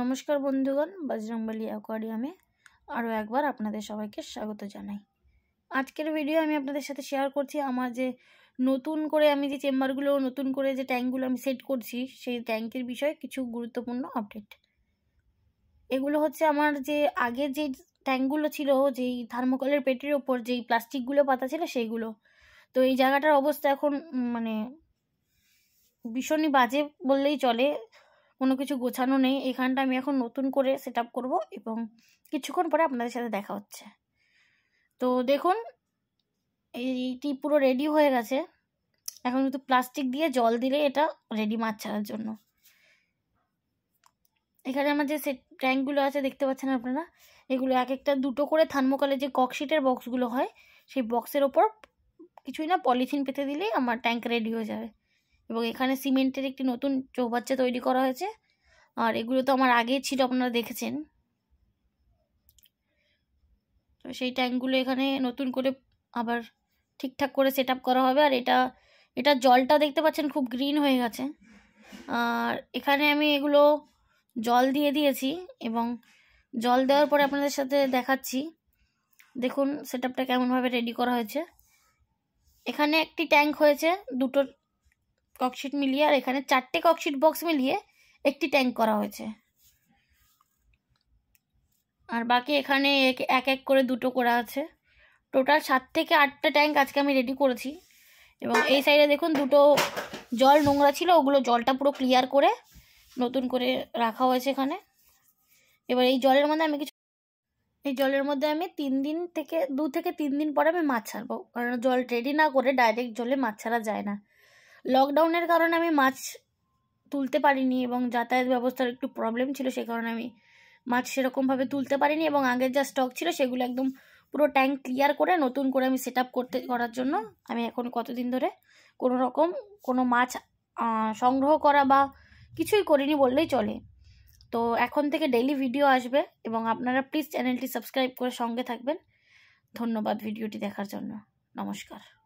নমস্কার বন্ধুগণ বজরংবলী অ্যাকোয়ারিয়ামে আরও একবার আপনাদের সবাইকে স্বাগত জানাই আজকের ভিডিও আমি আপনাদের সাথে শেয়ার করছি আমার যে নতুন করে আমি যে চেম্বারগুলো নতুন করে যে ট্যাঙ্কগুলো আমি সেট করছি সেই ট্যাঙ্কের বিষয়ে কিছু গুরুত্বপূর্ণ আপডেট এগুলো হচ্ছে আমার যে আগে যে ট্যাঙ্কগুলো ছিল যেই থার্মোকলের পেটের ওপর যেই প্লাস্টিকগুলো পাতা ছিল সেইগুলো তো এই জায়গাটার অবস্থা এখন মানে ভীষণই বাজে বললেই চলে কোনো কিছু গোছানো নেই এখানটা আমি এখন নতুন করে সেট আপ করবো এবং কিছুক্ষণ পরে আপনাদের সাথে দেখা হচ্ছে তো দেখুন এইটি পুরো রেডি হয়ে গেছে এখন কিন্তু প্লাস্টিক দিয়ে জল দিলে এটা রেডি মাছ ছাড়ার জন্য এখানে আমার যে সেট ট্যাঙ্কগুলো আছে দেখতে পাচ্ছেন আপনারা এগুলো এক একটা দুটো করে থার্মোকলের যে ককশিটের বক্সগুলো হয় সেই বক্সের ওপর কিছুই না পলিথিন পেতে দিলেই আমার ট্যাঙ্ক রেডি হয়ে যাবে এবং এখানে সিমেন্টের একটি নতুন চৌবাচ্চা তৈরি করা হয়েছে আর এগুলো তো আমার আগে ছিল আপনারা দেখেছেন তো সেই ট্যাঙ্কগুলো এখানে নতুন করে আবার ঠিকঠাক করে সেট করা হবে আর এটা এটা জলটা দেখতে পাচ্ছেন খুব গ্রিন হয়ে গেছে আর এখানে আমি এগুলো জল দিয়ে দিয়েছি এবং জল দেওয়ার পরে আপনাদের সাথে দেখাচ্ছি দেখুন সেট আপটা কেমনভাবে রেডি করা হয়েছে এখানে একটি ট্যাঙ্ক হয়েছে দুটোর ককশিট মিলিয়ে আর এখানে চারটে ককশিট বক্স মিলিয়ে একটি ট্যাঙ্ক করা হয়েছে আর বাকি এখানে এক এক করে দুটো করা আছে টোটাল সাত থেকে আটটা ট্যাঙ্ক আজকে আমি রেডি করেছি এবং এই সাইডে দেখুন দুটো জল নোংরা ছিল ওগুলো জলটা পুরো ক্লিয়ার করে নতুন করে রাখা হয়েছে এখানে এবার এই জলের মধ্যে আমি কিছু এই জলের মধ্যে আমি তিন দিন থেকে দু থেকে তিন দিন পরে আমি মাছ ছাড়বো কারণ জল রেডি না করে ডাইরেক্ট জলে মাছ ছাড়া যায় না লকডাউনের কারণে আমি মাছ তুলতে পারিনি এবং যাতায়াত ব্যবস্থার একটু প্রবলেম ছিল সে কারণে আমি মাছ সেরকমভাবে তুলতে পারিনি এবং আগের যা স্টক ছিল সেগুলো একদম পুরো ট্যাঙ্ক ক্লিয়ার করে নতুন করে আমি সেট করতে করার জন্য আমি এখন কতদিন ধরে কোনো রকম কোনো মাছ সংগ্রহ করা বা কিছুই করিনি বললেই চলে তো এখন থেকে ডেইলি ভিডিও আসবে এবং আপনারা প্লিজ চ্যানেলটি সাবস্ক্রাইব করে সঙ্গে থাকবেন ধন্যবাদ ভিডিওটি দেখার জন্য নমস্কার